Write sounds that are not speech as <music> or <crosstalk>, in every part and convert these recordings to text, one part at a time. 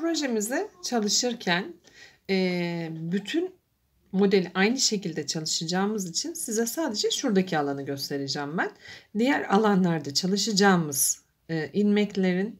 projemizi çalışırken e, bütün modeli aynı şekilde çalışacağımız için size sadece şuradaki alanı göstereceğim ben. Diğer alanlarda çalışacağımız e, ilmeklerin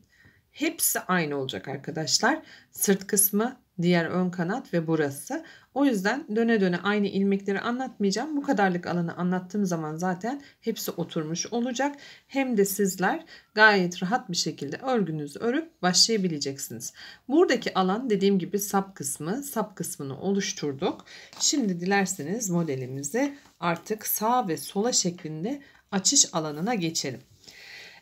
hepsi aynı olacak arkadaşlar. Sırt kısmı, diğer ön kanat ve burası. O yüzden döne döne aynı ilmekleri anlatmayacağım. Bu kadarlık alanı anlattığım zaman zaten hepsi oturmuş olacak. Hem de sizler gayet rahat bir şekilde örgünüzü örüp başlayabileceksiniz. Buradaki alan dediğim gibi sap kısmı, sap kısmını oluşturduk. Şimdi dilerseniz modelimizi artık sağ ve sola şeklinde açış alanına geçelim.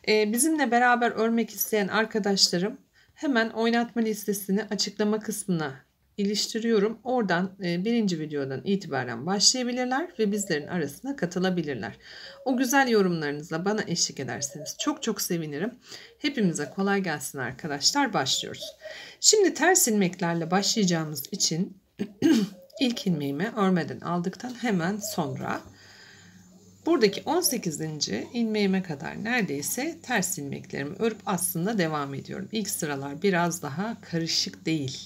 Ee, bizimle beraber örmek isteyen arkadaşlarım hemen oynatma listesini açıklama kısmına iliştiriyorum. Oradan e, birinci videodan itibaren başlayabilirler ve bizlerin arasına katılabilirler. O güzel yorumlarınızla bana eşlik ederseniz çok çok sevinirim. Hepimize kolay gelsin arkadaşlar. Başlıyoruz. Şimdi ters ilmeklerle başlayacağımız için <clears throat> ilk ilmeğimi örmeden aldıktan hemen sonra Buradaki 18. ilmeğime kadar neredeyse ters ilmeklerimi örüp aslında devam ediyorum. İlk sıralar biraz daha karışık değil.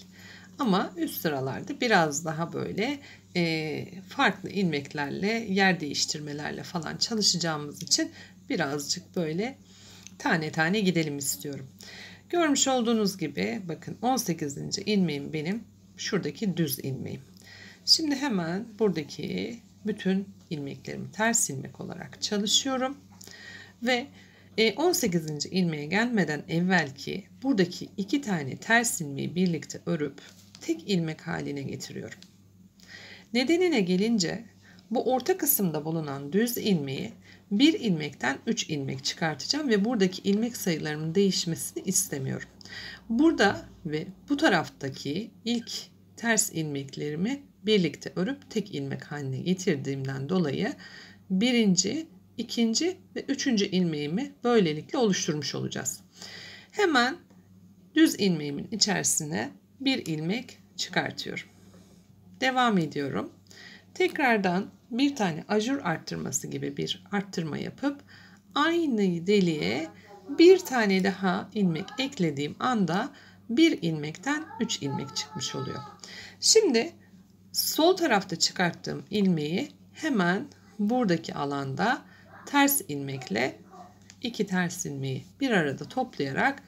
Ama üst sıralarda biraz daha böyle e, farklı ilmeklerle, yer değiştirmelerle falan çalışacağımız için birazcık böyle tane tane gidelim istiyorum. Görmüş olduğunuz gibi bakın 18. ilmeğim benim şuradaki düz ilmeğim. Şimdi hemen buradaki bütün ilmeklerimi ters ilmek olarak çalışıyorum. Ve 18. E, ilmeğe gelmeden evvelki buradaki iki tane ters ilmeği birlikte örüp tek ilmek haline getiriyorum. Nedenine gelince bu orta kısımda bulunan düz ilmeği bir ilmekten 3 ilmek çıkartacağım ve buradaki ilmek sayılarının değişmesini istemiyorum. Burada ve bu taraftaki ilk ters ilmeklerimi birlikte örüp tek ilmek haline getirdiğimden dolayı birinci, ikinci ve üçüncü ilmeğimi böylelikle oluşturmuş olacağız. Hemen düz ilmeğimin içerisine bir ilmek çıkartıyorum. Devam ediyorum. Tekrardan bir tane ajur arttırması gibi bir arttırma yapıp aynı deliğe bir tane daha ilmek eklediğim anda bir ilmekten üç ilmek çıkmış oluyor. Şimdi Sol tarafta çıkarttığım ilmeği hemen buradaki alanda ters ilmekle iki ters ilmeği bir arada toplayarak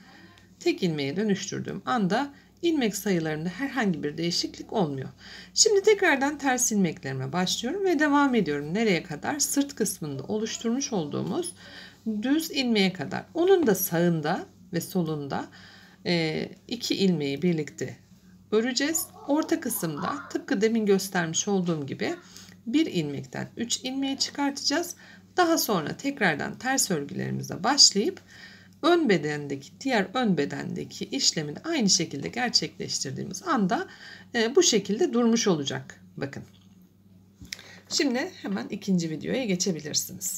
tek ilmeğe dönüştürdüğüm anda ilmek sayılarında herhangi bir değişiklik olmuyor. Şimdi tekrardan ters ilmeklerime başlıyorum ve devam ediyorum. Nereye kadar? Sırt kısmında oluşturmuş olduğumuz düz ilmeğe kadar. Onun da sağında ve solunda iki ilmeği birlikte öreceğiz. Orta kısımda tıpkı demin göstermiş olduğum gibi bir ilmekten 3 ilmeği çıkartacağız. Daha sonra tekrardan ters örgülerimize başlayıp ön bedendeki diğer ön bedendeki işlemin aynı şekilde gerçekleştirdiğimiz anda e, bu şekilde durmuş olacak. Bakın. Şimdi hemen ikinci videoya geçebilirsiniz.